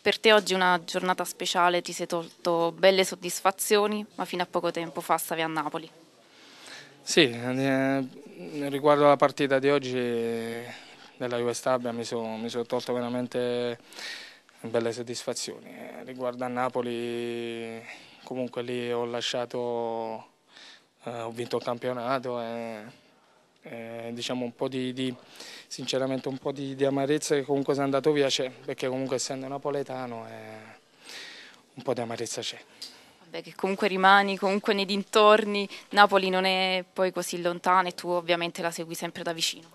Per te oggi è una giornata speciale, ti sei tolto belle soddisfazioni, ma fino a poco tempo fa stavi a Napoli. Sì, eh, riguardo alla partita di oggi eh, della US Tab mi sono so tolto veramente belle soddisfazioni. Eh, riguardo a Napoli comunque lì ho lasciato, eh, ho vinto il campionato. E eh, eh, diciamo un po' di, di, sinceramente un po' di, di amarezza che comunque sia andato via c'è, perché comunque essendo napoletano eh, un po' di amarezza c'è. Vabbè, che comunque rimani, comunque nei dintorni, Napoli non è poi così lontana e tu ovviamente la segui sempre da vicino.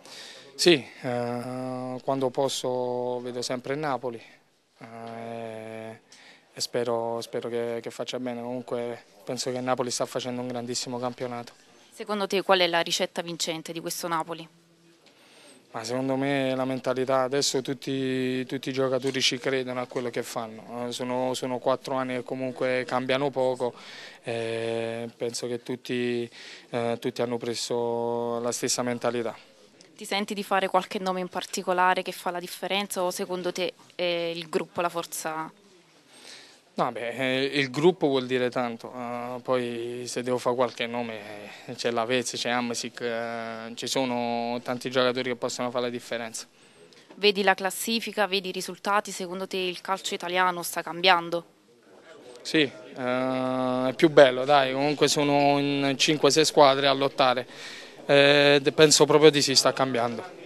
Sì, eh, quando posso vedo sempre Napoli eh, e spero, spero che, che faccia bene, comunque penso che Napoli sta facendo un grandissimo campionato. Secondo te qual è la ricetta vincente di questo Napoli? Ma secondo me la mentalità, adesso tutti, tutti, i giocatori ci credono a quello che fanno, eh, sono, sono quattro anni che comunque cambiano poco, e eh, penso che tutti, eh, tutti hanno preso la stessa mentalità. Ti senti di fare qualche nome in particolare che fa la differenza o secondo te è eh, il gruppo la forza No, beh, eh, il gruppo vuol dire tanto, uh, poi se devo fare qualche nome eh, c'è Lavez, c'è Amsic, uh, ci sono tanti giocatori che possono fare la differenza. Vedi la classifica, vedi i risultati, secondo te il calcio italiano sta cambiando? Sì, uh, è più bello, dai, comunque sono in 5-6 squadre a lottare, penso proprio di sì, sta cambiando.